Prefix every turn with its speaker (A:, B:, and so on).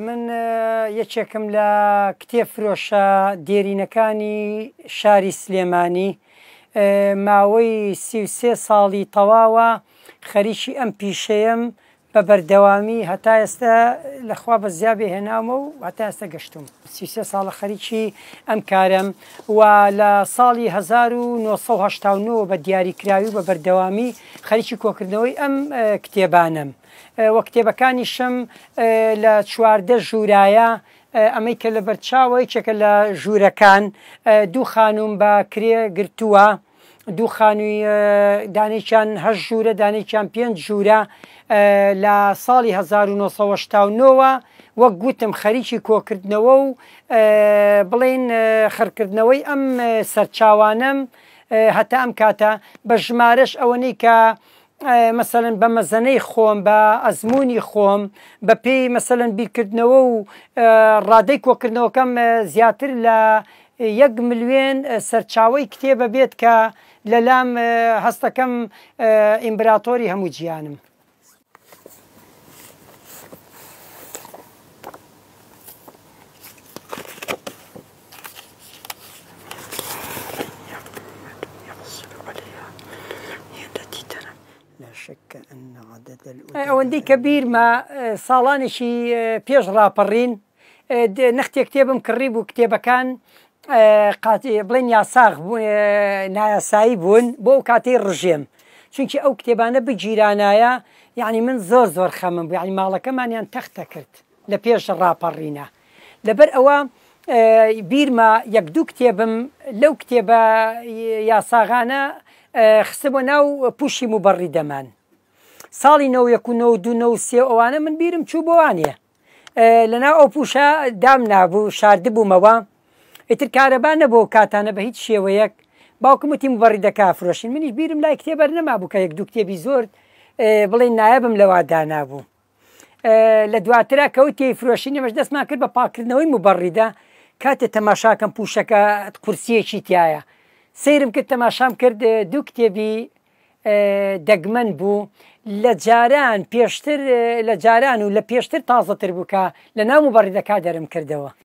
A: من یەکێکم لە کتێب فرۆشە دێرینەکانی شاری سلێمانی ماوەی سیوسێ ساڵی تەواوە خەریکی ئەم پیشەیەم بە بەردەوامی هەتا ئێستا لەخوا بە زیابێ هێنامە و هەتا ئێستا گەشتم سیسە ساڵە خەریکی ئەم کارم و لە ساڵی 1970 بە دیاریکراوی بە بەردەوامی خەریکی کۆکردنەوەی ئەم کتێبانم وە کتێبەکانی شم لە چواردە ژوورایە ئەمەی کە لە بەرچاوی چەکە لە ژوورەکان دوو خانوم بە کرێ گرتووە. دوو خانووی دانێکیان هە ژوورە دانێکیان پێنج ژوورە لە ساڵی 1970ەوە وەک گوتم خەریکی کۆکردنەوە و بڵێن خڕکردنەوەی ئەم سەرچاوانم هەتا ئەم کاتە بە ژمارەش ئەوەنەی کە مثلەن بە مەزەنەی خۆم بە ئەزمموی خۆم بە پێی مثلەن بیرکردنەوە و ڕادەی کۆکردنەوەکەم زیاتر لە یەک ملوێن سەرچاوی کتێبە بێت کە لە لام هەستەکەم ئیمبراتۆری هەموو گیانم. ئەوەندەی کە بیرمە ساڵانێکی پێش ڕاپەڕین نەختێک کتێبم کڕی بوو کتێبەکان قاتی بڵێن یاساغ نایاسایی بوون بۆ ئەو کاتی ڕژێم چونکی ئەو کتێبانە بگیرانایە یعنی من زۆر زۆر خەمم بوو ینی ماڵەکەمانیان تەختە کرد لە پێش ڕاپەڕینە لەبەر ئەوە بیرمە یەک دوو کتێبم لەو کتێبە یاساغانە خسە بۆ ناو پوشی موبڕی دەمان ساڵی نە یەکو سێ ئەوانە من بیرم چوو بۆوانە لەناو ئەو پوشە دام نابوو شاردبوومەوە ئیتر کارەبانە بۆ کاتانە بە هیچ شێوەیەک باوکمتیم بەڕی دەکافرۆشین منیش بیرم لای کتێبەر نەما بووکە یەک دوو کتێبی زۆر بڵێ نایەبم لەوا دانابوو لە دواترا کەوت تێفرۆشین مەش دەستمان کرد بە پاکردنەوەی مبڕیدا کاتێ تەماشاکەم پوشەکە قورسیەکی تایە سیرم کرد تەماشام کرد دوو کتێبی دەگمەن بوو لە جاران پێشتر لە جاران و لە پێشتر تازەتر بووکە لە ناو مبڕیدەکە دەرم کردەوە